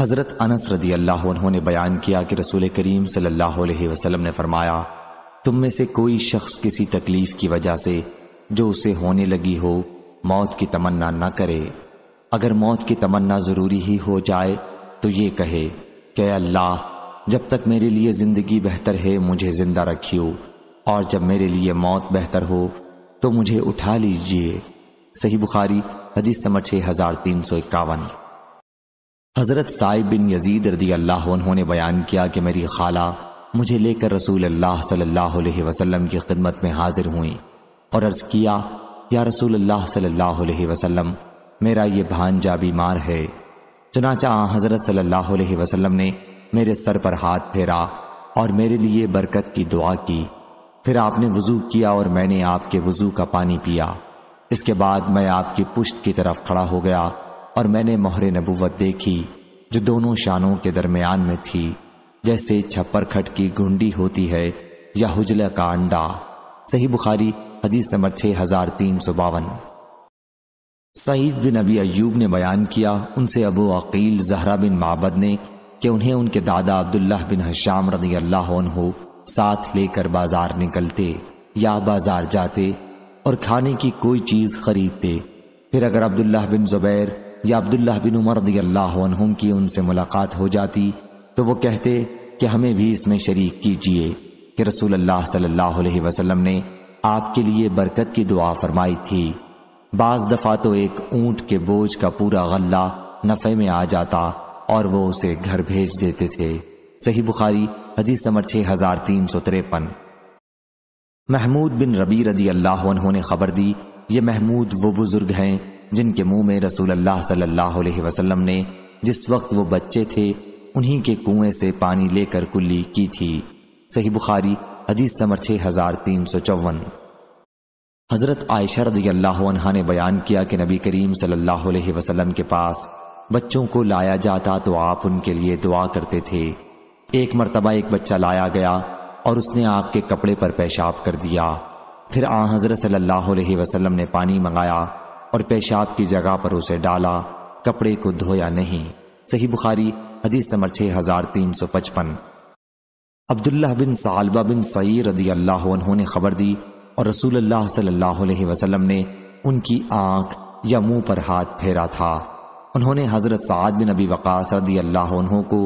हज़रत अनस रदी अल्लाह उन्होंने बयान किया कि रसूल करीम सल्लल्लाहु अलैहि वसल्लम ने फरमाया तुम में से कोई शख्स किसी तकलीफ़ की वजह से जो उसे होने लगी हो मौत की तमन्ना न करे अगर मौत की तमन्ना ज़रूरी ही हो जाए तो ये कहे कि अल्लाह जब तक मेरे लिए ज़िंदगी बेहतर है मुझे ज़िंदा रखियो और जब मेरे लिए मौत बेहतर हो तो मुझे उठा लीजिए सही बुखारी हजीज समर छः हज़ार तीन सौ इक्यावन हज़रत साहिब बिन यजीद रदी अल्लाह उन्होंने बयान किया कि मेरी खाला मुझे लेकर रसूल अल्लाह सल्लल्लाहु अलैहि वसल्लम की खिदमत में हाजिर हुई और अर्ज़ किया या रसूल अल्लाह सल्लल्लाहु अलैहि वसल्लम मेरा ये भांजा बीमार है चुनाचा हज़रत सल्लल्लाहु अलैहि वसल्लम ने मेरे सर पर हाथ फेरा और मेरे लिए बरकत की दुआ की फिर आपने वज़ू किया और मैंने आपके वज़ू का पानी पिया इसके बाद मैं आपकी पुश्त की तरफ खड़ा हो गया और मैंने मोहर नबूवत देखी जो दोनों शानों के दरमियान में थी जैसे छप्पर खट की घुंडी होती है या हुजला का अंडा सही बुखारी हदीस नंबर छः हजार तीन सौ बावन सईद बिन अबी अयूब ने बयान किया उनसे अबू अकील जहरा बिन माबद ने कि उन्हें उनके दादा अब्दुल्ला बिन हशाम रदी अल्लाह हो साथ लेकर बाजार निकलते या बाजार जाते और खाने की कोई चीज़ खरीदते फिर अगर अब्दुल्ला बिन जुबैर या अब्दुल्ला बिन उमर अनहुम की उनसे मुलाकात हो जाती तो वो कहते कि हमें भी इसमें शरीक कीजिए कि रसूल अल्लाह सल्लल्लाहु अलैहि वसल्लम ने आपके लिए बरकत की दुआ फरमाई थी बाज़ दफ़ा तो एक ऊंट के बोझ का पूरा गल्ला नफ़े में आ जाता और वो उसे घर भेज देते थे सही बुखारी हदीस नंबर छः हज़ार तीन सौ तिरपन महमूद बिन रबी रदी अल्लाह ने खबर दी ये महमूद वो बुज़ुर्ग हैं जिनके मुंह में रसूल अल्लाह सल्लल्लाहु अलैहि वसल्लम ने जिस वक्त वो बच्चे थे उन्हीं के कुएं से पानी लेकर कुल्ली की थी सही बुखारी हदीस नंबर छः हज़ार तीन सौ चौवन हज़रत आयशा अल्लाह ने बयान किया कि नबी करीम सल्लल्लाहु अलैहि वसल्लम के पास बच्चों को लाया जाता तो आप उनके लिए दुआ करते थे एक मरतबा एक बच्चा लाया गया और उसने आपके कपड़े पर पेशाब कर दिया फिर आ हज़रत सल्लल्लाहु अलैहि वसल्लम ने पानी मंगाया और पेशाब की जगह पर उसे डाला कपड़े को धोया नहीं सही बुखारी हदीस नंबर छः हजार तीन सौ पचपन अब्दुल्ला बिन सालबा बिन सई रदी अल्लाह उन्होंने खबर दी और रसूल सल्लाह वसलम ने उनकी आंख या मुंह पर हाथ फेरा था उन्होंने हजरत साद बिन अबी वकास रदी अल्लाह को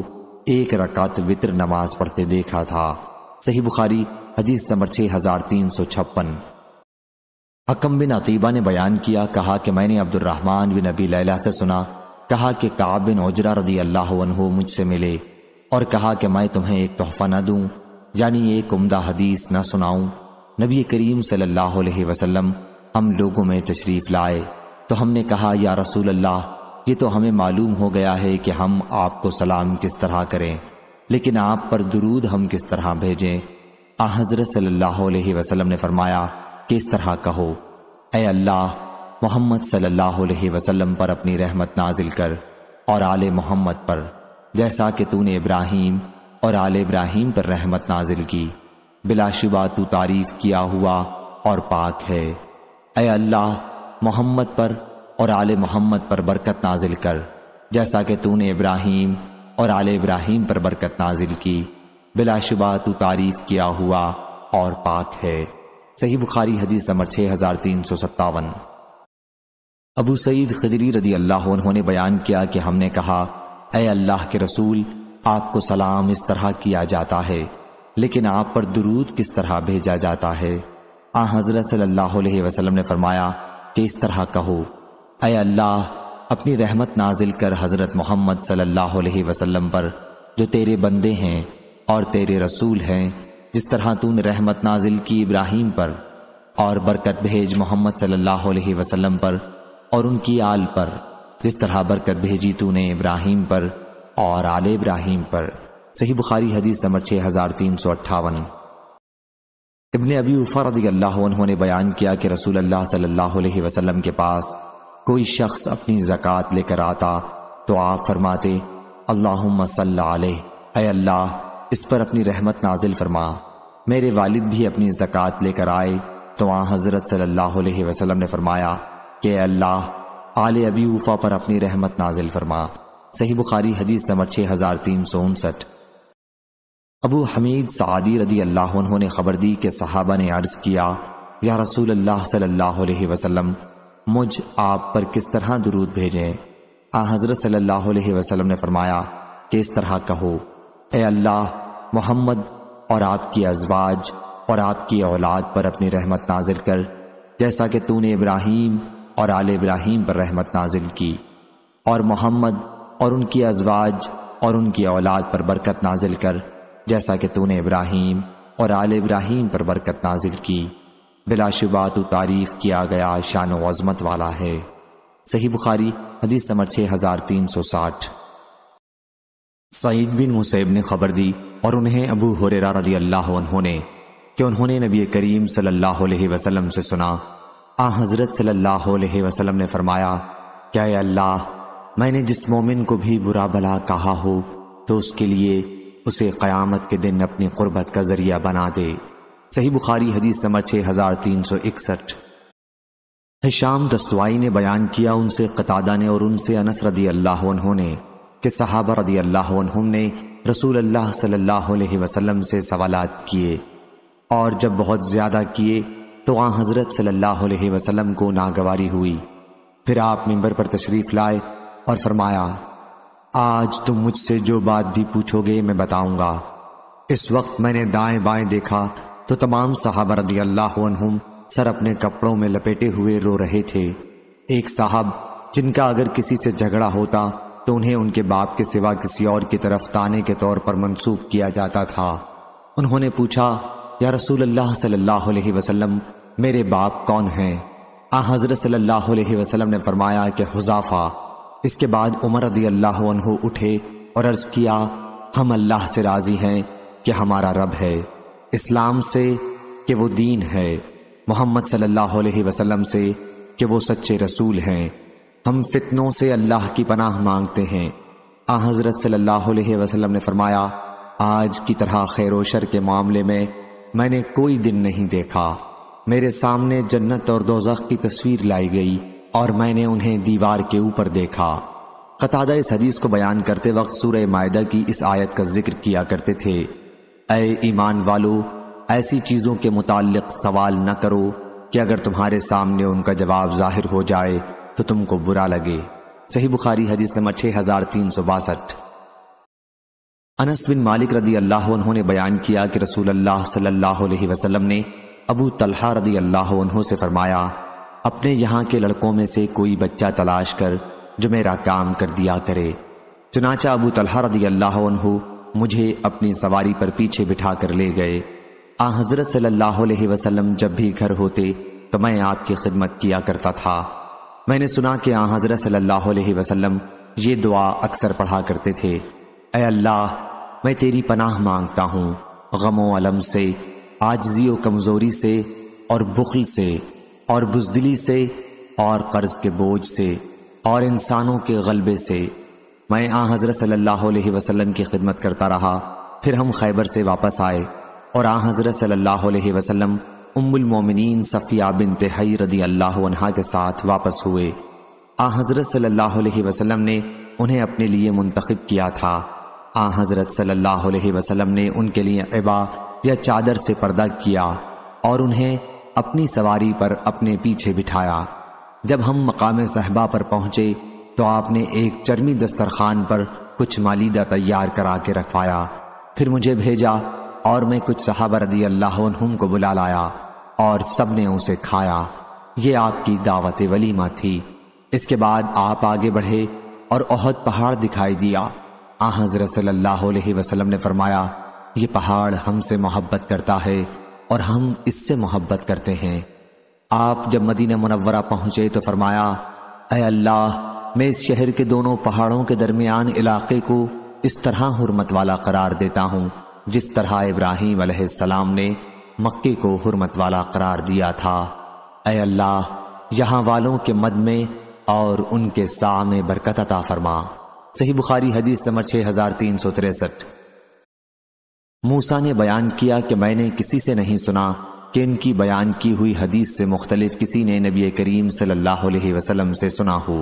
एक रकात वित्र नमाज पढ़ते देखा था सही बुखारी हदीस नंबर छः हजार तीन सौ छप्पन हकम बिन अतीबा ने बयान किया कहा कि मैंने अब्दुलरहमान बिन अबी लैला से सुना कहा कि काब बिन ओजरा रदी अल्लाह मुझसे मिले और कहा कि मैं तुम्हें एक तोहफा न दूं यानी एक उम्दा हदीस न सुनाऊं नबी करीम सल्लल्लाहु अलैहि वसल्लम हम लोगों में तशरीफ़ लाए तो हमने कहा या रसूल अल्लाह ये तो हमें मालूम हो गया है कि हम आपको सलाम किस तरह करें लेकिन आप पर दरूद हम किस तरह भेजें आ हज़रत सल्लल्लाहु अलैहि वसल्लम ने फरमाया किस तरह का हो ए अल्लाह मोहम्मद सल्लल्लाहु अलैहि वसल्लम पर अपनी रहमत नाजिल कर और आल मोहम्मद पर जैसा कि तूने इब्राहिम और आल इब्राहिम पर रहमत नाजिल की बिलाशुबा तू तारीफ किया हुआ और पाक है ए अल्लाह मोहम्मद पर और आल मोहम्मद पर बरकत नाजिल कर जैसा कि तूने इब्राहिम और आल इब्राहिम पर बरकत नाजिल की बिलाशुबा तू तारीफ किया हुआ और पाक है सही बुखारी हदीस नंबर छह हज़ार तीन सौ सत्तावन अबू सईद खदरी रदी अल्लाह उन्होंने बयान किया कि हमने कहा अय अल्लाह के रसूल आपको सलाम इस तरह किया जाता है लेकिन आप पर दुरूद किस तरह भेजा जाता है आ हज़रत सल्लल्लाहु वसल्लम ने फरमाया कि इस तरह कहो अय अल्लाह अपनी रहमत नाजिल कर हज़रत मोहम्मद सल्लाह वसलम पर जो तेरे बंदे हैं और तेरे रसूल हैं जिस तरह तूने रहमत नाजिल की इब्राहिम पर और बरकत भेज मोहम्मद सल्लल्लाहु अलैहि वसल्लम पर और उनकी आल पर जिस तरह बरकत भेजी तूने इब्राहिम पर और आल इब्राहिम पर सही बुखारी हदीस नंबर छः हज़ार तीन सौ अट्ठावन इबन अबी उफ़ा अल्लाह ने बयान किया कि रसूल अल्लाह सल्लल्लाहु अलैहि वसल्लम के पास कोई शख्स अपनी जक़ात लेकर आता तो आप फरमाते अल्लाह सल्ला अल्लाह इस पर अपनी रहमत नाजिल फरमा मेरे वालिद भी अपनी ज़क़़त लेकर आए तो वहाँ हज़रत सल्लल्लाहु अलैहि वसल्लम ने फरमाया कि अल्लाह आल अबी उफ़ा पर अपनी रहमत नाजिल फरमा सही बुखारी हदीस नंबर छः हज़ार तीन सौ उनसठ अबू हमीद सदी रदी अल्लाह ने खबर दी कि सहाबा ने अर्ज़ किया या रसूल अल्लाह सल्लल्लाहु अलैहि वसल्लम मुझ आप पर किस तरह दरूद भेजें आ हज़रत सल्लल्लाहु अलैहि वसल्लम ने फरमाया कि इस तरह कहो ए अल्लाह मोहम्मद और आपकी अजवाज और आपकी औलाद पर अपनी रहमत नाजिल कर जैसा कि तूने इब्राहिम और आल इब्राहिम पर रहमत नाजिल की और मोहम्मद और उनकी अजवाज और उनकी औलाद पर बरकत नाजिल कर जैसा कि तूने इब्राहिम और आल इब्राहिम पर बरकत नाजिल की बिलाशुबा तो तारीफ़ किया गया शान वज़मत वाला है सही बुखारी हदीस नंबर छः हज़ार तीन सौ साठ सईद बिन मुसैब ने खबर दी और उन्हें अबू हुरेरा रजी अल्लाह उन्होंने कि उन्होंने नबी करीम सल्लल्लाहु अलैहि वसल्लम से सुना आ हज़रत सल्लल्लाहु अलैहि वसल्लम ने फरमाया क्या अल्लाह मैंने जिस मोमिन को भी बुरा भला कहा हो तो उसके लिए उसे क़यामत के दिन अपनी क़ुरबत का ज़रिया बना दे सही बुखारी हदीस नंबर छः हज़ार तीन सौ इकसठ हिशाम दस्तवाई ने बयान किया उनसे कतादा ने और उनसे अनस रदी अल्लाह उन्होंने कि सहाबा रदी अल्लाह ने रसूल अल्लाह सल्लल्लाहु अलैहि वसल्लम से सवालात किए और जब बहुत ज़्यादा किए तो वहाँ हज़रत सल्लल्लाहु अलैहि वसल्लम को नागवारी हुई फिर आप मंबर पर तशरीफ़ लाए और फरमाया आज तुम मुझसे जो बात भी पूछोगे मैं बताऊंगा इस वक्त मैंने दाएँ बाएं देखा तो तमाम साहब रदी अल्लाह सर अपने कपड़ों में लपेटे हुए रो रहे थे एक साहब जिनका अगर किसी से झगड़ा होता तो उन्हें उनके बाप के सिवा किसी और की तरफ ताने के तौर पर मंसूब किया जाता था उन्होंने पूछा या रसूल अल्लाह सल्लल्लाहु अलैहि वसल्लम मेरे बाप कौन हैं आ हज़रत सल्लल्लाहु अलैहि वसल्लम ने फरमाया कि हुजाफा इसके बाद उमर रदी अल्लाह उठे और अर्ज़ किया हम अल्लाह से राज़ी हैं कि हमारा रब है इस्लाम से कि वो दीन है मोहम्मद सल्लल्लाहु अलैहि वसल्लम से कि वो सच्चे रसूल हैं हम फितनों से अल्लाह की पनाह मांगते हैं आ हज़रत सल्लल्लाहु अलैहि वसल्लम ने फरमाया आज की तरह खैर शर के मामले में मैंने कोई दिन नहीं देखा मेरे सामने जन्नत और दोजख की तस्वीर लाई गई और मैंने उन्हें दीवार के ऊपर देखा कतादा इस हदीस को बयान करते वक्त सूर्य मायदा की इस आयत का जिक्र किया करते थे अय ईमान वालो ऐसी चीज़ों के मुतल सवाल न करो कि अगर तुम्हारे सामने उनका जवाब जाहिर हो जाए तो तुमको बुरा लगे सही बुखारी हदीस नंबर छः हजार तीन सौ बासठ अनस बिन मालिक रदी अल्लाह उन्होंने बयान किया कि रसूल अल्लाह सल्लल्लाहु अलैहि वसल्लम ने अबू तलहा रदी अल्लाह उन्हों से फरमाया अपने यहाँ के लड़कों में से कोई बच्चा तलाश कर जो मेरा काम कर दिया करे चुनाचा अबू तलहा रदी अल्लाह मुझे अपनी सवारी पर पीछे बिठा कर ले गए आ हज़रत सल्लल्लाहु अलैहि वसल्लम जब भी घर होते तो मैं आपकी खिदमत किया करता था मैंने सुना कि आ हज़रत सल्लल्लाहु अलैहि वसल्लम ये दुआ अक्सर पढ़ा करते थे ए अल्लाह मैं तेरी पनाह मांगता हूँ गमो अलम से आजजी व कमज़ोरी से और बुखल से और बुजदली से और कर्ज के बोझ से और इंसानों के गलबे से मैं आ हज़रत सल्लल्लाहु अलैहि वसल्लम की खिदमत करता रहा फिर हम खैबर से वापस आए और आ हज़रत सल्लल्लाहु अलैहि वसल्लम उम्मुलमोमिन सफ़िया बिन तहई रदी अल्लाह के साथ वापस हुए आ हज़रत सल्ला वसम ने उन्हें अपने लिए मुंतखब किया था आ हज़रत सल्ला वसम ने उनके लिए एबा या चादर से पर्दा किया और उन्हें अपनी सवारी पर अपने पीछे बिठाया जब हम मकाम साहबा पर पहुँचे तो आपने एक चर्मी दस्तरखान पर कुछ मालीदा तैयार करा के रखवाया फिर मुझे भेजा और मैं कुछ सहाबा रदी अल्लाह को बुला लाया और सबने उसे खाया ये आपकी दावत वलीमा थी इसके बाद आप आगे बढ़े और ओहद पहाड़ दिखाई दिया आ हजरत सल्लल्लाहु वसल्लम ने फरमाया ये पहाड़ हमसे मोहब्बत करता है और हम इससे मोहब्बत करते हैं आप जब मदीना मुनवरा पहुंचे तो फरमाया अय अल्लाह मैं इस शहर के दोनों पहाड़ों के दरमियान इलाके को इस तरह हरमत वाला करार देता हूँ जिस तरह इब्राहिम सलाम ने मक्के को हुरमत वाला करार दिया था अय अल्लाह यहाँ वालों के मद में और उनके साह में बरकत अता फरमा सही बुखारी हदीस नंबर छः हजार तीन सौ तिरसठ मूसा ने बयान किया कि मैंने किसी से नहीं सुना कि इनकी बयान की हुई हदीस से मुख्तलिफ किसी ने नबी करीम सल्लल्लाहु अलैहि वसल्लम से सुना हो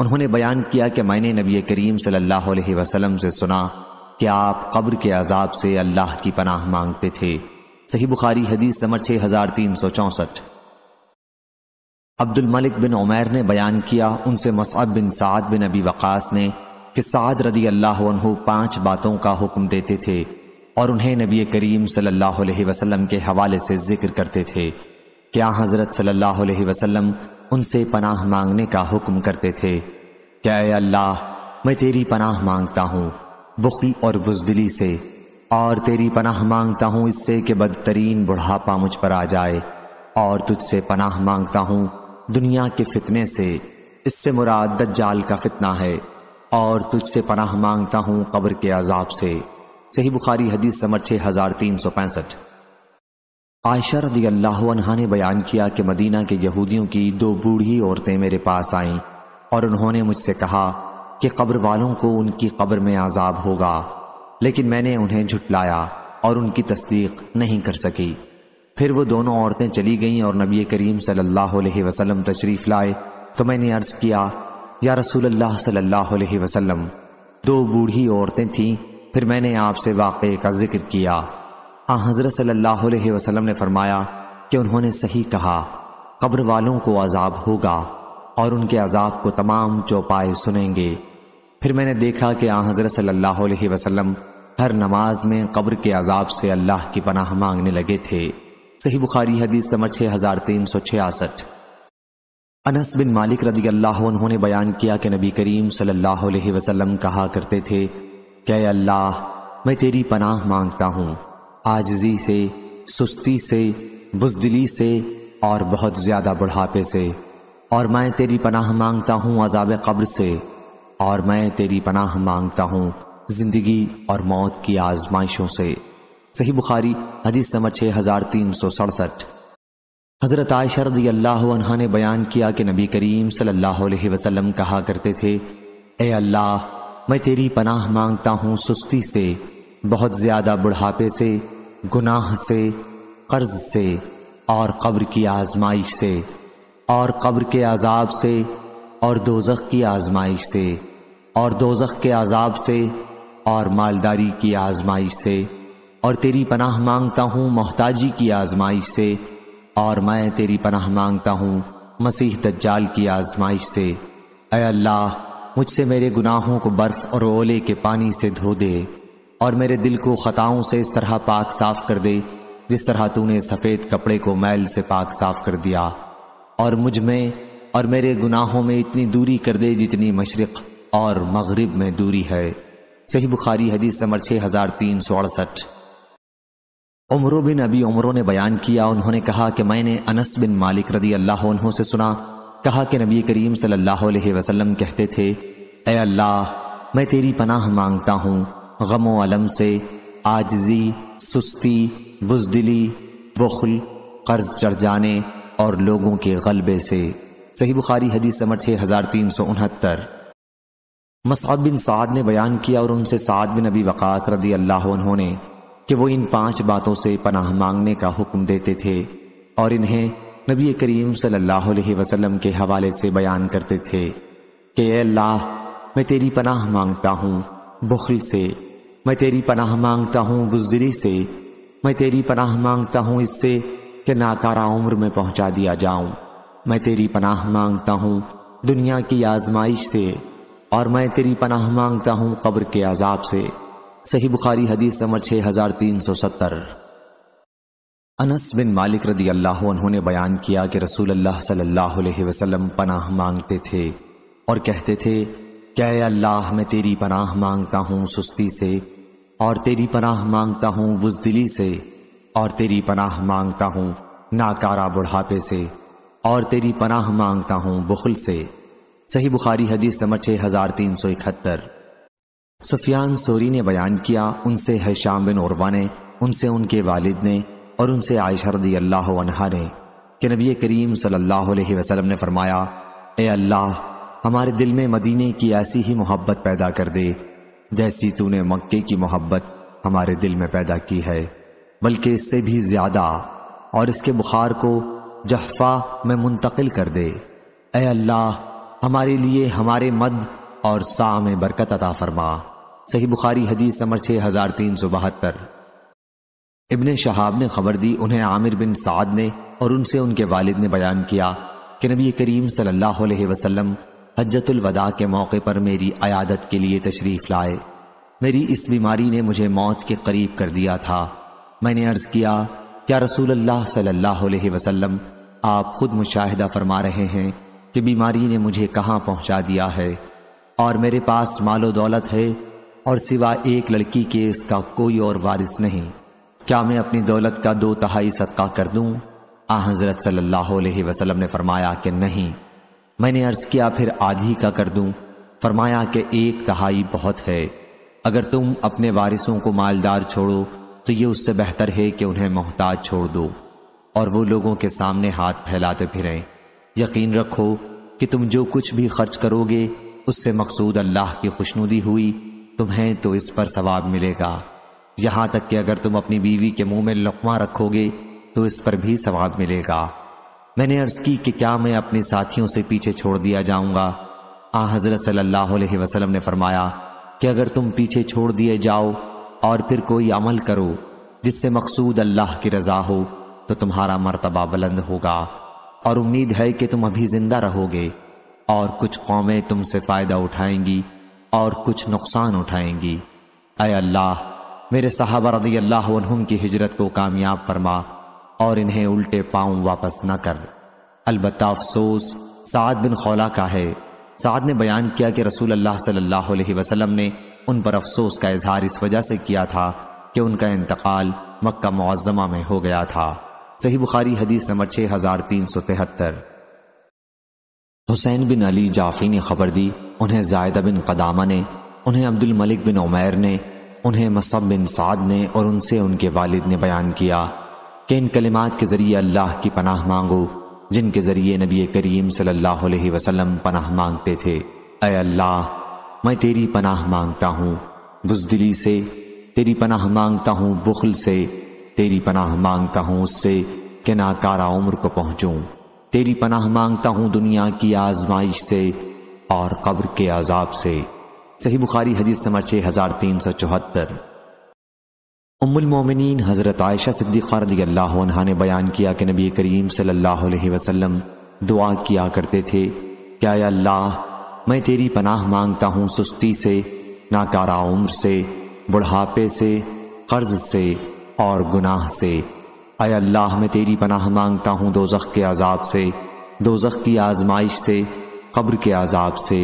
उन्होंने बयान किया कि मैंने नबी करीम सल्लल्लाहु अलैहि वसल्लम से सुना कि आप कब्र के अजाब से अल्लाह की पनाह मांगते थे सही बुखारी हदीस नंबर छः हज़ार तीन सौ चौंसठ अब्दुल मलिक बिन उमैर ने बयान किया उनसे मसअब बिन साद बिन अबी वक़ास ने कि साद रदी अल्लाह पांच बातों का हुक्म देते थे और उन्हें नबी करीम सल्लल्लाहु अलैहि वसल्लम के हवाले से जिक्र करते थे क्या हज़रत सल्लल्लाहु अलैहि वसल्लम उनसे पनाह मांगने का हुक्म करते थे क्या अल्लाह मैं तेरी पनाह मांगता हूँ बुखल और बुजदिली से और तेरी पनाह मांगता हूँ इससे कि बदतरीन बुढ़ापा मुझ पर आ जाए और तुझसे पनाह मांगता हूँ दुनिया के फितने से इससे मुराद दज्जाल का फितना है और तुझसे पनाह मांगता हूँ कब्र के अजाब से सही बुखारी हदीस समर छः हज़ार तीन सौ पैंसठ आयशा रदी अल्लाह ने बयान किया कि मदीना के यहूदियों की दो बूढ़ी औरतें मेरे पास आईं और उन्होंने मुझसे कहा कि कब्र वालों को उनकी कब्र में आज़ाब होगा लेकिन मैंने उन्हें झुटलाया और उनकी तस्दीक नहीं कर सकी फिर वो दोनों औरतें चली गईं और नबी करीम सल्लल्लाहु अलैहि वसल्लम तशरीफ़ लाए तो मैंने अर्ज़ किया या रसूल अल्लाह सल्लल्लाहु अलैहि वसल्लम दो बूढ़ी औरतें थीं फिर मैंने आपसे वाक़े का जिक्र किया आ हज़रत सल्लल्लाहु अलैहि वसल्लम ने फरमाया कि उन्होंने सही कहा कब्र वालों को अजाब होगा और उनके अजाब को तमाम चौपाए सुनेंगे फिर मैंने देखा कि आ हज़रत सल्लल्लाहु अलैहि वसल्लम हर नमाज में कब्र के अजाब से अल्लाह की पनाह मांगने लगे थे सही बुखारी हदीस नंबर छः हज़ार तीन सौ छियासठ अनस बिन मालिक रदी अल्लाह उन्होंने बयान किया कि नबी करीम सल्लल्लाहु अलैहि वसल्लम कहा करते थे क्या अल्लाह मैं तेरी पनाह मांगता हूँ आजजी से सुस्ती से बुजदिली से और बहुत ज़्यादा बुढ़ापे से और मैं तेरी पनाह मांगता हूँ अजाब कब्र से और मैं तेरी पनाह मांगता हूँ जिंदगी और मौत की आजमाइशों से सही बुखारी हदीस नंबर छः हज़ार तीन सौ सड़सठ हज़रत आय रदी अल्लाह ने बयान किया कि नबी करीम सल्लल्लाहु अलैहि वसल्लम कहा करते थे ए अल्लाह मैं तेरी पनाह मांगता हूँ सुस्ती से बहुत ज़्यादा बुढ़ापे से गुनाह से कर्ज से और कब्र की आजमाइश से और कब्र के आज़ाब से और दोजख की आजमाइश से और दोजख के आज़ाब से और मालदारी की आजमाइश से और तेरी पनाह मांगता हूँ मोहताजी की आजमाइश से और मैं तेरी पनाह मांगता हूँ मसीह दज्जाल की आजमाइश से अय अल्लाह मुझसे मेरे गुनाहों को बर्फ़ और ओले के पानी से धो दे और मेरे दिल को ख़ताओं से इस तरह पाक साफ कर दे जिस तरह तूने सफ़ेद कपड़े को मैल से पाक साफ कर दिया और मुझ में और मेरे गुनाहों में इतनी दूरी कर दे जितनी मशरक़ और मगरिब में दूरी है सही बुखारी हदीस नंबर छः हज़ार तीन सौ अड़सठ उमर बिन अबी उमरों ने बयान किया उन्होंने कहा कि मैंने अनस बिन मालिक रदी अल्लाह से सुना कहा कि नबी करीम सल्लल्लाहु अलैहि वसल्लम कहते थे ए अल्लाह मैं तेरी पनाह मांगता हूँ गमो अलम से आजजी सुस्ती बुजदिली बखुल कर्ज चढ़ जाने और लोगों के गलबे से सही बुखारी हदीस समर छः हज़ार तीन सौ उनहत्तर मसाद बिन साद ने बयान किया और उनसे साद बिन अबी वकास रदी अल्लाह उन्होंने कि वो इन पांच बातों से पनाह मांगने का हुक्म देते थे और इन्हें नबी करीम सल्लल्लाहु अलैहि वसल्लम के हवाले से बयान करते थे कि अल्लाह मैं तेरी पनाह मांगता हूँ बुखल से मैं तेरी पनाह मांगता हूँ गुजदरी से मैं तेरी पनाह मांगता हूँ इससे कि नाकारा उम्र में पहुँचा दिया जाऊँ मैं तेरी पनाह मांगता हूँ दुनिया की आजमाइश से और मैं तेरी पनाह मांगता हूँ कब्र के अजाब से सही बुखारी हदीस नंबर छः हज़ार तीन सौ सत्तर अनस बिन मालिक रदी अल्लाह उन्होंने बयान किया कि रसूल अल्लाह सल्लल्लाहु अलैहि वसल्लम पनाह मांगते थे और कहते थे क्या अल्लाह मैं तेरी पनाह मांगता हूँ सुस्ती से और तेरी पनाह मांगता हूँ बुजदिली से और तेरी पनाह मांगता हूँ नाकारा बुढ़ापे से और तेरी पनाह मांगता हूँ बुखल से सही बुखारी हदीस नंबर छः हज़ार तीन सौ इकहत्तर सुफियान सोरी ने बयान किया उनसे है श्याम बिन औरवा ने उनसे उनके वालिद ने और उनसे आयशा रदी अल्लाह ने कि नबी करीम सल्लल्लाहु अलैहि वसल्लम ने फरमाया ए अल्लाह हमारे दिल में मदीने की ऐसी ही मोहब्बत पैदा कर दे जैसी तूने मक्के की मोहब्बत हमारे दिल में पैदा की है बल्कि इससे भी ज़्यादा और इसके बुखार को जहफा में मुंतकिल कर दे ए अल्लाह हमारे लिए हमारे मद और सा में बरकत अता फरमा सही बुखारी हदीस नंबर छः हज़ार तीन सौ बहत्तर इबन शहाब ने खबर दी उन्हें आमिर बिन साद ने और उनसे उनके वालिद ने बयान किया कि नबी करीम सल्लल्लाहु अलैहि वसल्लम हजतुलवदा के मौके पर मेरी अयादत के लिए तशरीफ़ लाए मेरी इस बीमारी ने मुझे मौत के करीब कर दिया था मैंने अर्ज़ किया क्या रसूल अल्लाह सल्लल्लाहु अलैहि वसल्लम आप खुद मुशाहिदा फरमा रहे हैं कि बीमारी ने मुझे कहाँ पहुँचा दिया है और मेरे पास मालो दौलत है और सिवा एक लड़की के इसका कोई और वारिस नहीं क्या मैं अपनी दौलत का दो तहाई सदका कर दूँ आ हज़रत सल्लल्लाहु अलैहि वसल्लम ने फरमाया कि नहीं मैंने अर्ज़ किया फिर आधी का कर दूँ फरमाया कि एक तहाई बहुत है अगर तुम अपने वारिसों को मालदार छोड़ो तो ये उससे बेहतर है कि उन्हें मोहताज छोड़ दो और वो लोगों के सामने हाथ फैलाते फिरें यकीन रखो कि तुम जो कुछ भी खर्च करोगे उससे मकसूद अल्लाह की खुशनुदी हुई तुम्हें तो इस पर सवाब मिलेगा यहाँ तक कि अगर तुम अपनी बीवी के मुंह में लकमा रखोगे तो इस पर भी सवाब मिलेगा मैंने अर्ज की कि क्या मैं अपने साथियों से पीछे छोड़ दिया जाऊंगा आ हजरत सल्लल्लाहु अलैहि वसल्लम ने फरमाया कि अगर तुम पीछे छोड़ दिए जाओ और फिर कोई अमल करो जिससे मकसूद अल्लाह की रजा हो तो तुम्हारा मर्तबा बुलंद होगा और उम्मीद है कि तुम अभी जिंदा रहोगे और कुछ कौमें तुमसे फ़ायदा उठाएंगी और कुछ नुकसान उठाएंगी अय अल्लाह मेरे साहबा रदी अल्लाह की हिजरत को कामयाब फरमा और इन्हें उल्टे पाँव वापस न कर अलबत् अफसोस साद बिन खौला का है साद ने बयान किया कि रसूल अल्लाह सल्लल्लाहु अलैहि वसल्लम ने उन पर अफसोस का इजहार इस वजह से किया था कि उनका इंतकाल मक्का मुआज़मा में हो गया था सही बुखारी हदीस नंबर छः हजार तीन सौ तिहत्तर हुसैन बिन अली जाफ़ी ने खबर दी उन्हें जायदा बिन कदामा ने उन्हें अब्दुल मलिक बिन उमैर ने उन्हें मसब बिन साद ने और उनसे उनके वालिद ने बयान किया कि इन कलिमात के ज़रिए अल्लाह की पनाह मांगो जिनके ज़रिए नबी करीम सल्लल्लाहु अलैहि वसल्लम पनाह मांगते थे अय अल्लाह मैं तेरी पनाह मांगता हूँ बुजदिली से तेरी पनाह मांगता हूँ बुखल से तेरी पनाह मांगता हूं उससे कि नाकारा उम्र को पहुंचू तेरी पनाह मांगता हूं दुनिया की आजमाइश से और कब्र के आजाब से सही बुखारी हदीस नंबर छः हज़ार तीन सौ चौहत्तर उम्मिन हज़रत आयशा सिद्दीक़ा रदी अल्लाह ने बयान किया कि नबी करीम सल्लल्लाहु अलैहि वसल्लम दुआ किया करते थे क्या अल्लाह मैं तेरी पनाह मांगता हूँ सुस्ती से नाकारा उम्र से बुढ़ापे से कर्ज से और गुनाह से अय अल्लाह मैं तेरी पनाह मांगता हूँ दोजख के आज़ाब से दोजख की आजमाइश से कब्र के आज़ाब से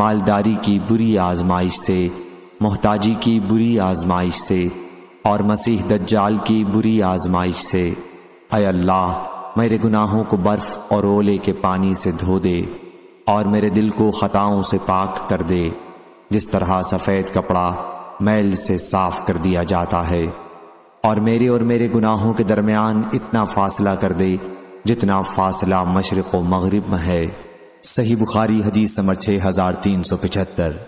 मालदारी की बुरी आजमाइश से मोहताजी की बुरी आजमाइश से और मसीह दज्जाल की बुरी आजमाइश से अय अल्लाह मेरे गुनाहों को बर्फ़ और ओले के पानी से धो दे और मेरे दिल को ख़ताओं से पाक कर दे जिस तरह सफ़ेद कपड़ा मैल से साफ कर दिया जाता है और मेरे और मेरे गुनाहों के दरमियान इतना फासला कर दे जितना फासला मशरक़ व मगरब में है सही बुखारी हदीस नंबर छः हज़ार तीन सौ पिचहत्तर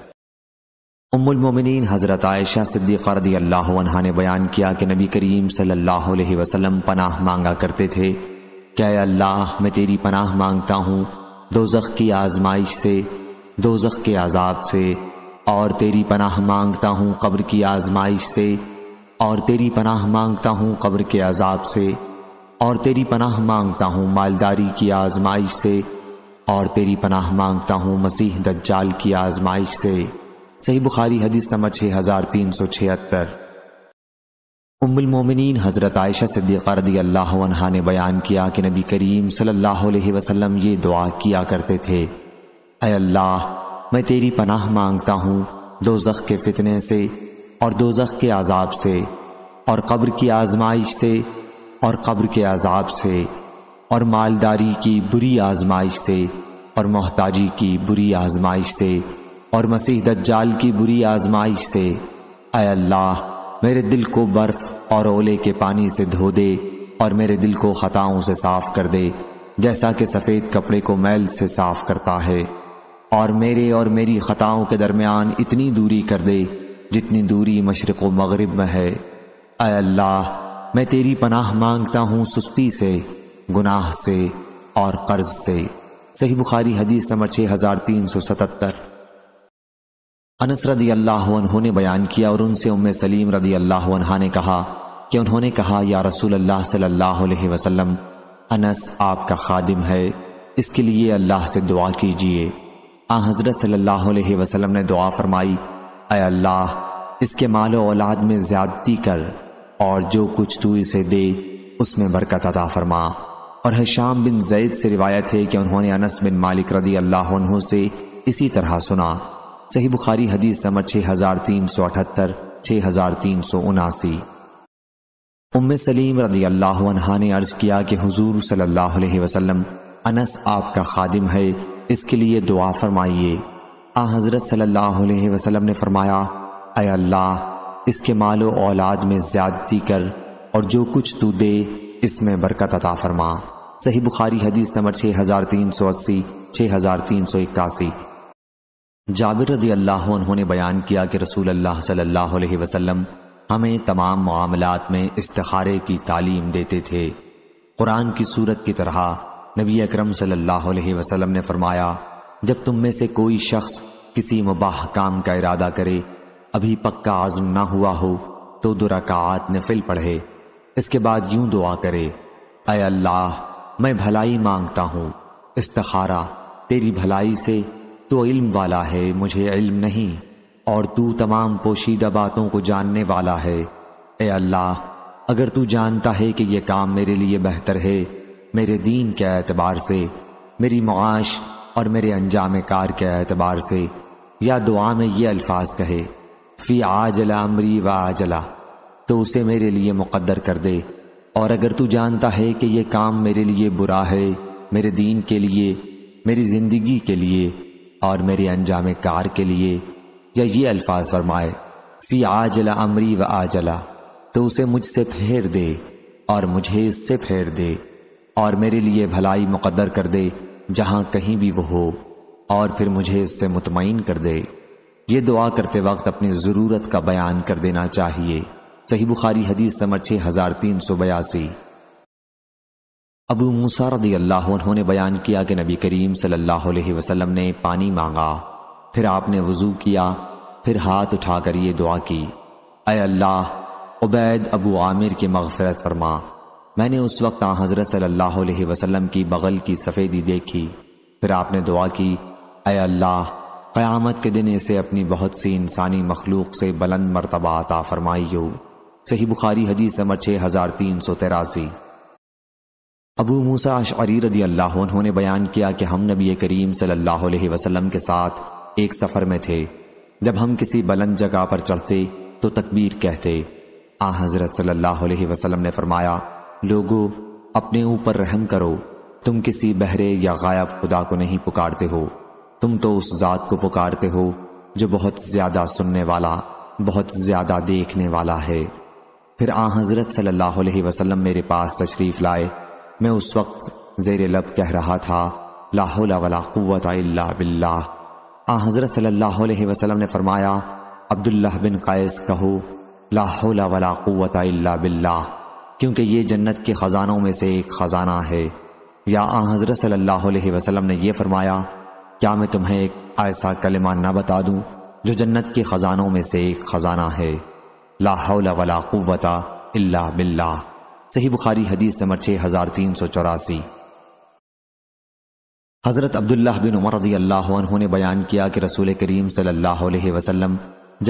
उमुलमोमिन हज़रत आयशा सिद्दीक़ा अल्लाह ने बयान किया कि नबी करीम सल्लल्लाहु अलैहि वसल्लम पनाह मांगा करते थे क्या अल्लाह मैं तेरी पनाह मांगता हूँ दोजख की आजमाइश से दोजख के आज़ाब से और तेरी पनाह मांगता हूँ कब्र की आजमाइश से और तेरी पनाह मांगता हूँ कब्र के अजाब से और तेरी पनाह मांगता हूँ मालदारी की आजमाइश से और तेरी पनाह मांगता हूँ मसीह दज्जाल की आजमाइश से सही बुखारी हदीस नंबर छः हज़ार तीन सौ छिहत्तर उम्मिलमोमिन हज़रत आयशा सिद्दीक़ा अल्लाह ने बयान किया कि नबी करीम सल्लल्लाहु अलैहि वसल्लम ये दुआ किया करते थे अय अल्लाह मैं तेरी पनाह मांगता हूँ दो के फितने से और दोजख के आज़ाब से और कब्र की आजमाइश से और कब्र के आज़ाब से और मालदारी की बुरी आजमाइश से और मोहताजी की बुरी आजमाइश से और मसीह दज्जाल की बुरी आजमाइश से अय अल्लाह मेरे दिल को बर्फ़ और ओले के पानी से धो दे और मेरे दिल को ख़ताओं से साफ़ कर दे जैसा कि सफ़ेद कपड़े को मैल से साफ़ करता है और मेरे और मेरी ख़ताओं के दरमियान इतनी दूरी कर दे जितनी दूरी मशरक़ व मगरब में है अय अल्लाह मैं तेरी पनाह मांगता हूँ सुस्ती से गुनाह से और कर्ज से सही बुखारी हदीस नंबर छः हज़ार तीन सौ सतहत्तर अनस रदी अल्लाह ने बयान किया और उनसे उम सलीम रदी अल्लाह ने कहा कि उन्होंने कहा या रसूल अल्लाह सल्लल्लाहु अलैहि वसल्लम अनस आपका खादिम है इसके लिए अल्लाह से दुआ कीजिए आ हज़रत सल्लल्लाहु अलैहि वसल्लम ने दुआ फरमाई अल्लाह इसके माल औलाद में ज्यादती कर और जो कुछ तू इसे दे उसमें बरकत अदा फरमा और हशाम बिन जैद से रिवायत है कि उन्होंने अनस बिन मालिक रदी अल्लाह से इसी तरह सुना सही बुखारी हदीस नंबर छः हज़ार तीन सौ अठहत्तर छः हज़ार तीन सौ उनासी उम्म सलीम रदी अल्लाह ने अर्ज़ किया कि हजूर सल्ला वसलम अनस आपका खादिम है इसके लिए दुआ फरमाइए आ हज़रत सल्लल्लाहु अलैहि वसल्लम ने फरमाया अय अल्लाह इसके माल औलाद में ज़्यादती कर और जो कुछ तू दे इसमें बरकत अता फरमा सही बुखारी हदीस नंबर छः हज़ार तीन सौ अस्सी छः हज़ार तीन सौ इक्यासी जाबिर रदी अल्लाह उन्होंने बयान किया कि रसूल अल्लाह सल्लल्लाहु अलैहि वसल्लम हमें तमाम मामलात में इस्तारे की तालीम देते थे कुरान की सूरत की तरह नबी अकरम सल्लल्लाहु अलैहि वसल्लम ने फरमाया जब तुम में से कोई शख्स किसी मुबाह काम का इरादा करे अभी पक्का आजम ना हुआ हो तो दुराकात नफिल पढ़े इसके बाद यूं दुआ करे अय अल्लाह मैं भलाई मांगता हूँ इस्तखारा तेरी भलाई से तो इल्म वाला है मुझे इल्म नहीं और तू तमाम पोशीदा बातों को जानने वाला है ए अल्लाह अगर तू जानता है कि यह काम मेरे लिए बेहतर है मेरे दीन के एतबार से मेरी मुआश और मेरे अंजाम कार के एतबार से या दुआ में ये अल्फाज कहे फ़ी आजला अमरी व आजला तो उसे मेरे लिए मुकद्दर कर दे और अगर तू जानता है कि यह काम मेरे लिए बुरा है मेरे दीन के लिए मेरी ज़िंदगी के लिए और मेरे अंजाम कार के लिए या ये अल्फाज फरमाए फ़ी आजला अमरी व आजला तो उसे मुझसे फेर दे और मुझे इससे फेर दे और मेरे लिए भलाई मुकद्दर कर दे जहां कहीं भी वो हो और फिर मुझे इससे मुतमिन कर दे ये दुआ करते वक्त अपनी ज़रूरत का बयान कर देना चाहिए सही बुखारी हदीस समर छः हज़ार तीन सौ बयासी अबू मूसा रदी अल्लाह उन्होंने बयान किया कि नबी करीम सल्लल्लाहु अलैहि वसल्लम ने पानी मांगा फिर आपने वज़ू किया फिर हाथ उठाकर ये दुआ की अय अल्लाह उबैद अबू आमिर की मगफरत फरमा मैंने उस वक्त आ हज़रत सल्लल्लाहु अलैहि वसल्लम की बगल की सफ़ेदी देखी फिर आपने दुआ की अय अल्लाह क़यामत के दिन इसे अपनी बहुत सी इंसानी मखलूक से बुलंद मरतबा अता हो सही बुखारी हदीस नंबर छः हज़ार तीन सौ तिरासी अबू मूसा अशरी रदी अल्लाह उन्होंने बयान किया कि हम नबी करीम सल्लल्लाहु अलैहि वसल्लम के साथ एक सफ़र में थे जब हम किसी बुलंद जगह पर चढ़ते तो तकबीर कहते आ हज़रत सल्लल्लाहु अलैहि वसल्लम ने फरमाया लोगो अपने ऊपर रहम करो तुम किसी बहरे या गायब खुदा को नहीं पुकारते हो तुम तो उस जात को पुकारते हो जो बहुत ज़्यादा सुनने वाला बहुत ज़्यादा देखने वाला है फिर आ हज़रत सल्लल्लाहु अलैहि वसल्लम मेरे पास तशरीफ़ लाए मैं उस वक्त जेर लब कह रहा था लाहौला बिल्ला आ हज़रत सल्लल्लाहु अलैहि वसल्लम ने फरमाया अब्दुल्लाह बिन कायस कहो लाहौला बिल्ला क्योंकि ये जन्नत के ख़ज़ानों में से एक ख़ज़ाना है या आ हज़रत सल्लल्लाहु अलैहि वसल्लम ने यह फरमाया क्या मैं तुम्हें एक ऐसा कलमा ना बता दूं जो जन्नत के ख़ज़ानों में से एक ख़ज़ाना है लाहौल वला कुवता इल्ला बिल्ला सही बुखारी हदीस नंबर छः हज़ार तीन सौ चौरासी हज़रत अब्दुल्ला बिन उमर रजी अल्लाह ने बयान किया कि रसूल करीम सल्लल्लाहु अलैहि वसल्लम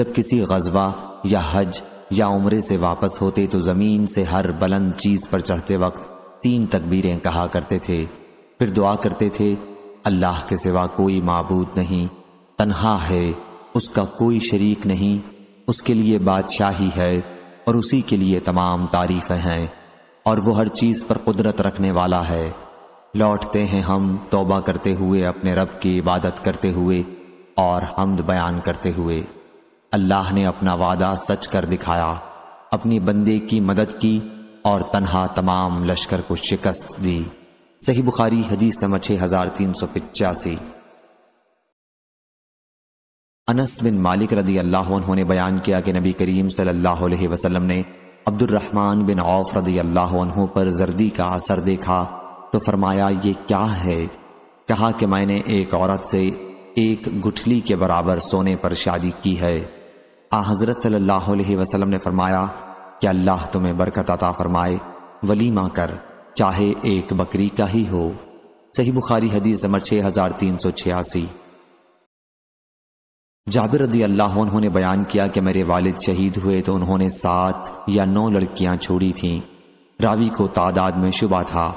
जब किसी गजवा या हज या उम्र से वापस होते तो ज़मीन से हर बुलंद चीज़ पर चढ़ते वक्त तीन तकबीरें कहा करते थे फिर दुआ करते थे अल्लाह के सिवा कोई मबूद नहीं तन्हा है उसका कोई शरीक नहीं उसके लिए बादशाही है और उसी के लिए तमाम तारीफ़ें हैं और वो हर चीज़ पर कुदरत रखने वाला है लौटते हैं हम तोबा करते हुए अपने रब की इबादत करते हुए और हमद बयान करते हुए अल्लाह ने अपना वादा सच कर दिखाया अपनी बंदे की मदद की और तनहा तमाम लश्कर को शिकस्त दी सही बुखारी हदीस नंबर छः हज़ार तीन सौ पिचासी अनस बिन मालिक रदी अल्लाह ने बयान किया कि नबी करीम सल्लल्लाहु अलैहि वसल्लम ने अब्दुलरहमान बिन औफ रदी अल्लाह पर जर्दी का असर देखा तो फरमाया ये क्या है कहा कि मैंने एक औरत से एक गुठली के बराबर सोने पर शादी की है आ हज़रत सल्लल्लाहु अलैहि वसल्लम ने फरमाया कि अल्लाह तुम्हें बरकत अता फरमाए माँ कर चाहे एक बकरी का ही हो सही बुखारी हदीस नंबर छः हज़ार तीन सौ छियासी जाबिर रदी अल्लाह उन्होंने बयान किया कि मेरे वालिद शहीद हुए तो उन्होंने सात या नौ लड़कियां छोड़ी थीं रावी को तादाद में शुबा था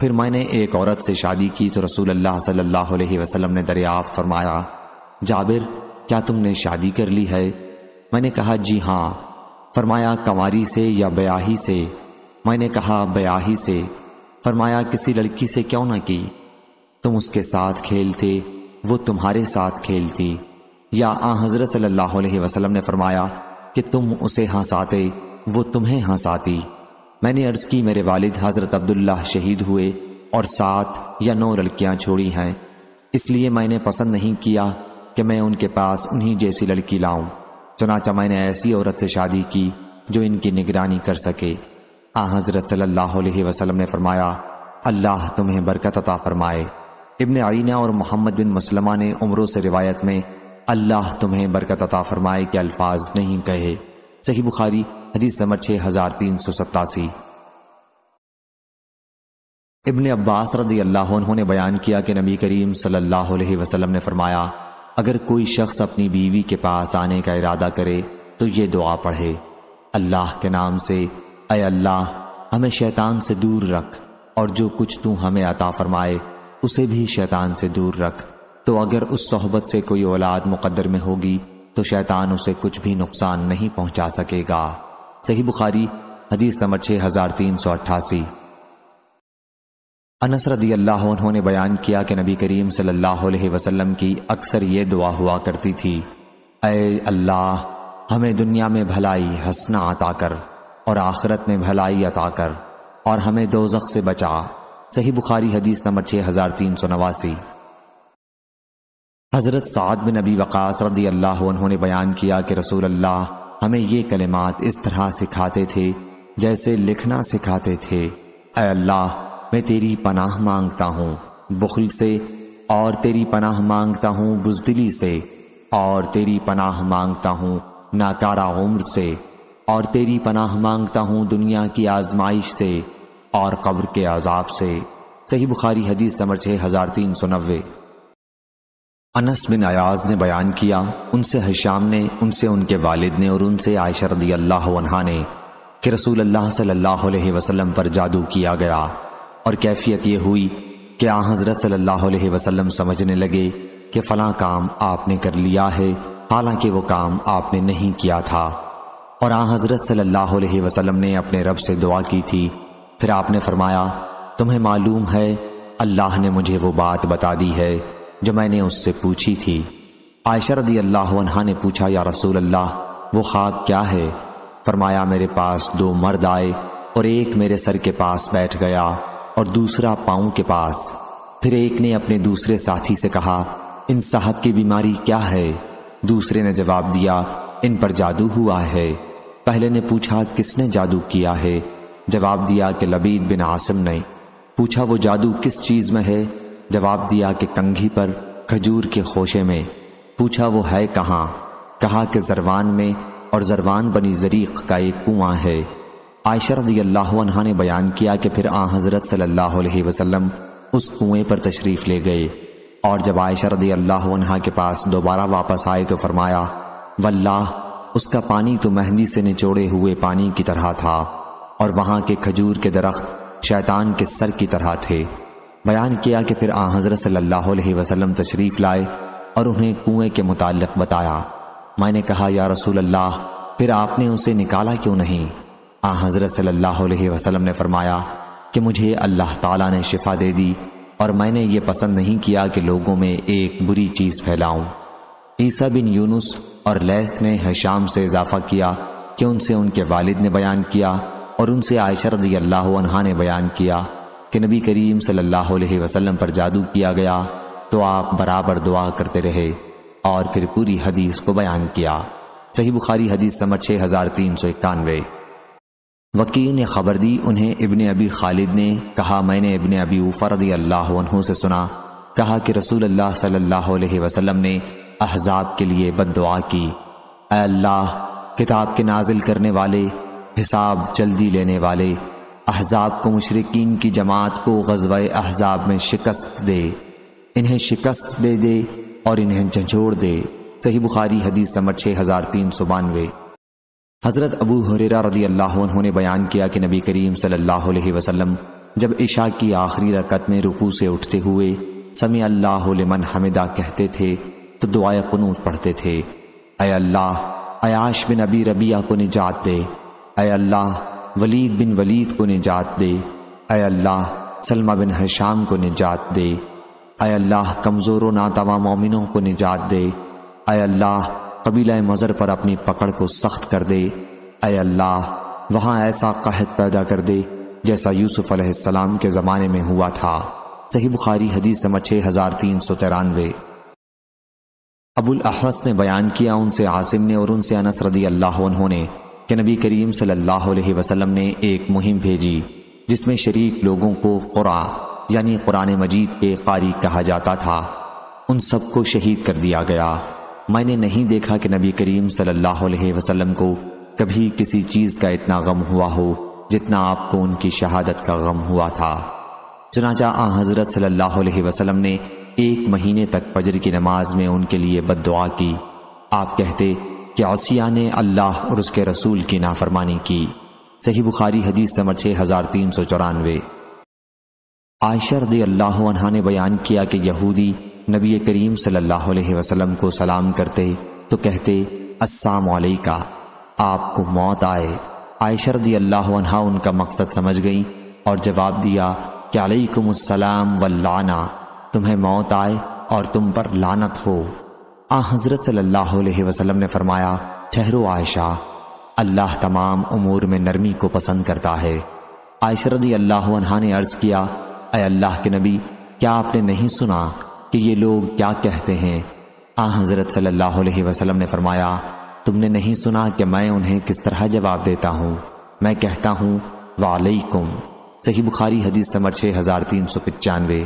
फिर मैंने एक औरत से शादी की तो रसूल अल्लाह सल्लल्लाहु अलैहि वसल्लम ने दरियाफ फरमाया जाबिर क्या तुमने शादी कर ली है मैंने कहा जी हाँ फरमाया कंवारी से या बयाही से मैंने कहा बयाही से फरमाया किसी लड़की से क्यों ना की तुम उसके साथ खेलते वो तुम्हारे साथ खेलती या आ हाँ, हज़रत सल्लल्लाहु अलैहि वसल्लम ने फरमाया कि तुम उसे हंसाते वो तुम्हें हंसाती मैंने अर्ज़ की मेरे वालिद हज़रत अब्दुल्ला शहीद हुए और सात या नौ लड़कियां छोड़ी हैं इसलिए मैंने पसंद नहीं किया कि मैं उनके पास उन्हीं जैसी लड़की लाऊं चनाचा मैंने ऐसी औरत से शादी की जो इनकी निगरानी कर सके आ हज़रत सल्लल्लाहु अलैहि वसल्लम ने फरमाया अल्लाह तुम्हें बरकत अता फरमाए इबन आईना और मोहम्मद बिन मुसलमा ने उम्रों से रिवायत में अल्लाह तुम्हें बरकत अता फरमाए के अल्फाज नहीं कहे सही बुखारी हदीस समर छः हज़ार तीन सौ सतासी इबन अब्बास रजी अल्लाह ने बयान किया कि नबी करीम सल्लल्लाहु अलैहि वसल्लम ने फरमाया अगर कोई शख्स अपनी बीवी के पास आने का इरादा करे तो ये दुआ पढ़े अल्लाह के नाम से अय अल्लाह हमें शैतान से दूर रख और जो कुछ तू हमें अता फरमाए उसे भी शैतान से दूर रख तो अगर उस सोहबत से कोई औलाद मुकद्दर में होगी तो शैतान उसे कुछ भी नुकसान नहीं पहुंचा सकेगा सही बुखारी हदीस नंबर छः हज़ार तीन सौ अट्ठासी अनस रदी अल्लाह उन्होंने बयान किया कि नबी करीम सल्लल्लाहु अलैहि वसल्लम की अक्सर ये दुआ हुआ करती थी अय अल्लाह हमें दुनिया में भलाई हंसना अता कर और आखरत में भलाई अता कर और हमें जख् से बचा सही बुखारी हदीस नंबर छः हज़ार तीन सौ नवासी हज़रत साद बिन नबी वक़ास रदी अल्लाह उन्होंने बयान किया कि रसूल अल्लाह हमें ये कलिमात इस तरह सिखाते थे जैसे लिखना सिखाते थे अय अल्लाह मैं तेरी पनाह मांगता हूँ बुखल से और तेरी पनाह मांगता हूँ बुजदिली से और तेरी पनाह मांगता हूँ नाकारा उम्र से और तेरी पनाह मांगता हूँ दुनिया की आजमाइश से और कब्र के अजाब से सही बुखारी हदीस नंबर छः हज़ार तीन सौ नब्बे अनस बिन अयाज ने बयान किया उनसे हशाम ने उनसे उनके वालिद ने और उनसे आयशरदी अल्लाह ने कि रसूल अल्लाह सल्लल्लाहु अलैहि वसल्लम पर जादू किया गया और कैफियत यह हुई कि आ हज़रत सल्लल्लाहु अलैहि वसल्लम समझने लगे कि फ़लाँ काम आपने कर लिया है हालांकि वो काम आपने नहीं किया था और आ हज़रत सल्लल्लाहु अलैहि वसल्लम ने अपने रब से दुआ की थी फिर आपने फरमाया तुम्हें मालूम है अल्लाह ने मुझे वो बात बता दी है जो मैंने उससे पूछी थी आयशा रदी अल्लाह ने पूछा या रसूल अल्लाह वो खाक क्या है फरमाया मेरे पास दो मर्द आए और एक मेरे सर के पास बैठ गया और दूसरा पाँव के पास फिर एक ने अपने दूसरे साथी से कहा इन साहब की बीमारी क्या है दूसरे ने जवाब दिया इन पर जादू हुआ है पहले ने पूछा किसने जादू किया है जवाब दिया कि लबीद बिन आसम ने पूछा वो जादू किस चीज़ में है जवाब दिया कि कंघी पर खजूर के खोशे में पूछा वो है कहाँ कहा कि जरवान में और जरवान बनी जरीक का एक कुआं है आयशा रजी अल्लाह ने बयान किया कि फिर आ हज़रत सल्लल्लाहु अलैहि वसल्लम उस कुएं पर तशरीफ़ ले गए और जब आयशा रदी अल्लाह के पास दोबारा वापस आए तो फरमाया वल्लाह उसका पानी तो मेहंदी से निचोड़े हुए पानी की तरह था और वहाँ के खजूर के दरख्त शैतान के सर की तरह थे बयान किया कि फिर आ हज़रत सल्लल्लाहु अलैहि वसल्लम तशरीफ़ लाए और उन्हें कुएँ के मुतालक बताया मैंने कहा या रसूल अल्लाह फिर आपने उसे निकाला क्यों नहीं आ हज़रत सल्लल्लाहु अलैहि वसल्लम ने फरमाया कि मुझे अल्लाह ताला ने शिफा दे दी और मैंने ये पसंद नहीं किया कि लोगों में एक बुरी चीज़ फैलाऊं ईसा बिन यूनुस और लैस ने हशाम से इजाफ़ा किया कि उनसे उनके वालिद ने बयान किया और उनसे आयशरद अल्लाह ने बयान किया कि नबी करीम सल्ला वसलम पर जादू किया गया तो आप बराबर दुआ करते रहे और फिर पूरी हदीस को बयान किया सही बुखारी हदीस समर छः हज़ार तीन सौ इक्यानवे वकील ने खबर दी उन्हें इबन अबी खालिद ने कहा मैंने इबन अबी फ़रदी अल्लाह से सुना कहा कि रसूल अल्लाह सल्लल्लाहु अलैहि वसल्लम ने अहजाब के लिए बद दुआ की अल्लाह किताब के नाजिल करने वाले हिसाब जल्दी लेने वाले अहजाब को मशरकिन की जमात को गजब अहजाब में शिकस्त दे इन्हें शिकस्त दे दे और इन्हें झंझोड़ दे सही बुखारी हदीस नंबर छः हज़ार तीन सौ बानवे हज़रत अबू हुरेरा रदी अल्लाह ने बयान किया कि नबी करीम सल्लल्लाहु अलैहि वसल्लम जब ईशा की आखिरी रकत में रुकू से उठते हुए समी अल्लाह लिमन हमिदा कहते थे तो दुआ कनूत पढ़ते थे अय अल्लाह अयाश बिन अबी रबिया को निजात दे अय अल्लाह वलीद बिन वलीद को निजात दे अय अल्लाह सलमा बिन हशाम को निजात दे अय अल्लाह कमज़ोर नातवा मोमिनों को निजात दे अय अल्लाह कबीला मज़र पर अपनी पकड़ को सख्त कर दे अल्लाह वहाँ ऐसा कहत पैदा कर दे जैसा यूसुफ अलैहिस्सलाम के ज़माने में हुआ था सही बुखारी हदीस नंबर छः हज़ार तीन सौ तिरानवे अबुल ने बयान किया उनसे आसिम ने और उनसे अनस रदी अल्लाह उन्होंने कि नबी करीम सल्लल्लाहु अलैहि वसल्लम ने एक मुहिम भेजी जिसमें शरीक लोगों को कुरा यानी कुरान मजीद के कारी कहा जाता था उन सबको शहीद कर दिया गया मैंने नहीं देखा कि नबी करीम सल्लल्लाहु अलैहि वसल्लम को कभी किसी चीज़ का इतना गम हुआ हो जितना आपको उनकी शहादत का गम हुआ था चनाचा आ हज़रत सल्लल्लाहु अलैहि वसल्लम ने एक महीने तक फजर की नमाज में उनके लिए बद की आप कहते कि औसिया ने अल्लाह और उसके रसूल की नाफरमानी की सही बुखारी हदीस नंबर छः हज़ार तीन सौ चौरानवे आयशा रदी अल्लाह ने बयान किया कि यहूदी नबी करीम सल्लल्लाहु अलैहि वसल्लम को सलाम करते तो कहते अस्सलाम वालेका आपको मौत आए आयशा रदी अल्लाह उनका मकसद समझ गई और जवाब दिया कि वल्लाना तुम्हें मौत आए और तुम पर लानत हो आ हज़रत सल्लल्लाहु अलैहि वसल्लम ने फरमाया ठहरो आयशा अल्लाह तमाम उमूर में नरमी को पसंद करता है आयशा अल्लाह ने अर्ज़ किया अय अल्लाह के नबी क्या आपने नहीं सुना कि ये लोग क्या कहते हैं आ हज़रत सल्लल्लाहु अलैहि वसल्लम ने फरमाया तुमने नहीं सुना कि मैं उन्हें किस तरह जवाब देता हूँ मैं कहता हूँ वालेकुम सही बुखारी हदीस नंबर छः हज़ार तीन सौ पचानवे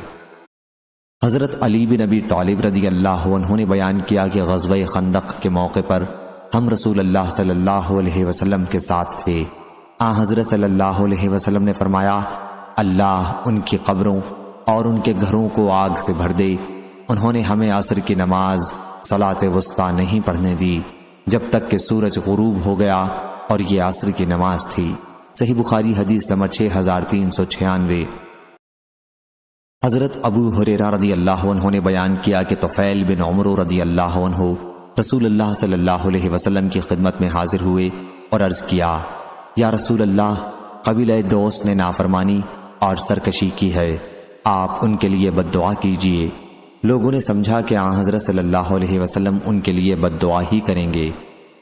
हज़रत अली बिन अबी तालिब रदी अल्लाह उन्होंने बयान किया कि गजब खंदक के मौके पर हम रसूल अल्लाह सल्लल्लाहु अलैहि वसल्लम के साथ थे आ हज़रत सल्लल्लाहु अलैहि वसल्लम ने फरमाया अल्लाह उनकी कब्रों और उनके घरों को आग से भर दे उन्होंने हमें असर की नमाज सलात वस्ता नहीं पढ़ने दी जब तक कि सूरज गरूब हो गया और ये आसर की नमाज थी सही बुखारी हदीस नंबर छः हज़ार तीन सौ छियानवे हज़रत अबू हुरेरा रदी अल्लाह ने बयान किया कि तोफ़ैल बिन उमर रदी अल्लाह रसूल अल्लाह सल्लल्लाहु अलैहि वसल्लम की खिदमत में हाजिर हुए और अर्ज़ किया या रसूल अल्लाह कबील दोस्त ने नाफरमानी और सरकशी की है आप उनके लिए बद कीजिए लोगों ने समझा कि आ हज़रत सल्लल्लाहु अलैहि उनके लिए दुआ ही करेंगे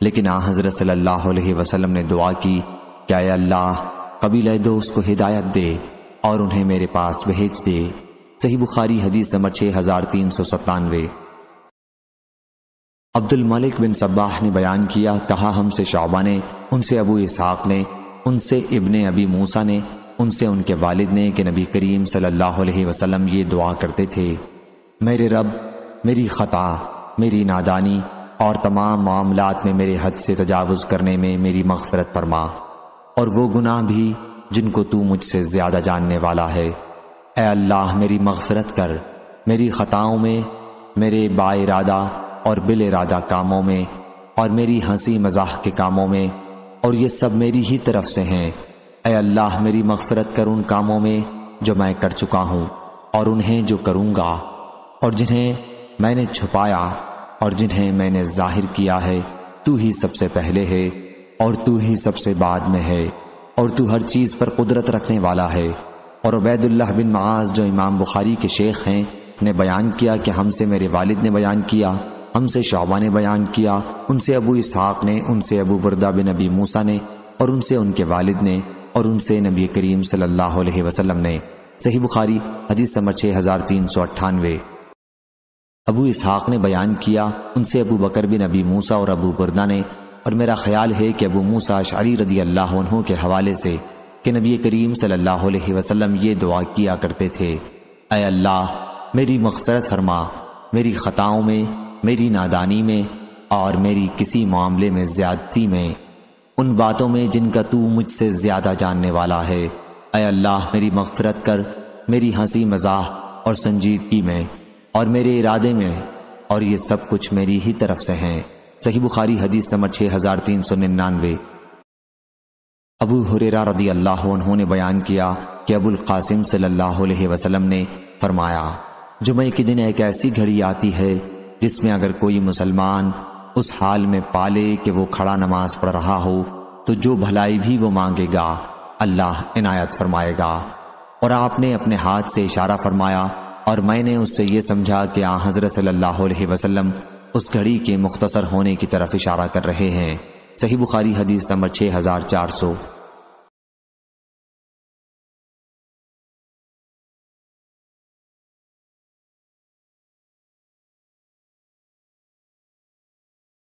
लेकिन आ हज़रत सल्लल्लाहु वसलम ने दुआ की क्या अल्लाह कबील दोस्त को हिदायत दे और उन्हें मेरे पास भेज दे सही बुखारी हदीस नंबर छः हज़ार तीन सौ सत्तानवे अब्दुल मलिक बिन सब्बाह ने बयान किया कहा हमसे शौबा ने उनसे अबू इसहाक ने उनसे इब्ने अबी मूसा ने उनसे उनके वालिद ने कि नबी करीम सल्लल्लाहु अलैहि वसल्लम ये दुआ करते थे मेरे रब मेरी ख़ता मेरी नादानी और तमाम मामलात में मेरे हद से तजावज़ करने में मेरी मगफरत फरमा और वो गुनाह भी जिनको तू मुझसे ज़्यादा जानने वाला है ए अल्लाह मेरी मगफरत कर मेरी ख़ताओं में मेरे बारादा और बिल इरादा कामों में और मेरी हंसी मजाक के कामों में और ये सब मेरी ही तरफ से हैं ए अल्लाह मेरी मगफरत कर उन कामों में जो मैं कर चुका हूँ और उन्हें जो करूँगा और जिन्हें मैंने छुपाया और जिन्हें मैंने जाहिर किया है तू ही सबसे पहले है और तू ही सबसे बाद में है और तू हर चीज़ पर कुदरत रखने वाला है और उबैदुल्लाह बिन माज जो इमाम बुखारी के शेख हैं ने बयान किया कि हमसे मेरे वालिद ने बयान किया हमसे शोबा ने बयान किया उनसे अबू इसहाक ने उनसे अबू बुरदा बिन नबी मूसा ने और उनसे उनके वालिद ने और उनसे नबी करीम सल्लल्लाहु अलैहि वसल्लम ने सही बुखारी हदीस नंबर छः हज़ार तीन सौ अट्ठानवे अबू इसहाक ने बयान किया उनसे अबू बकर बिन अबी मूसा और अबू बुरदा ने और मेरा ख्याल है कि अबू मूसा अशारी रदी अल्लाह के हवाले से कि नबी करीम सल्लल्लाहु अलैहि वसल्लम ये दुआ किया करते थे अय अल्लाह मेरी मगफरत फरमा मेरी ख़ताओं में मेरी नादानी में और मेरी किसी मामले में ज़्यादती में उन बातों में जिनका तू मुझसे ज़्यादा जानने वाला है अय अल्लाह मेरी मगफरत कर मेरी हंसी मज़ा और संजीदगी में और मेरे इरादे में और ये सब कुछ मेरी ही तरफ से हैं सही बुखारी हदीस नंबर छः हज़ार तीन सौ निन्यानवे अबू हुरेरा रदी अल्लाह उन्होंने बयान किया कि अबुल कासिम सल्लल्लाहु अलैहि वसल्लम ने फरमाया जुमे के दिन एक ऐसी घड़ी आती है जिसमें अगर कोई मुसलमान उस हाल में पाले कि वो खड़ा नमाज पढ़ रहा हो तो जो भलाई भी वो मांगेगा अल्लाह इनायत फरमाएगा और आपने अपने हाथ से इशारा फरमाया और मैंने उससे यह समझा कि आ हज़रत सल्लल्लाहु अलैहि वसल्लम उस घड़ी के मुख्तसर होने की तरफ इशारा कर रहे हैं सही बुखारी हदीस नंबर छः हज़ार चार सौ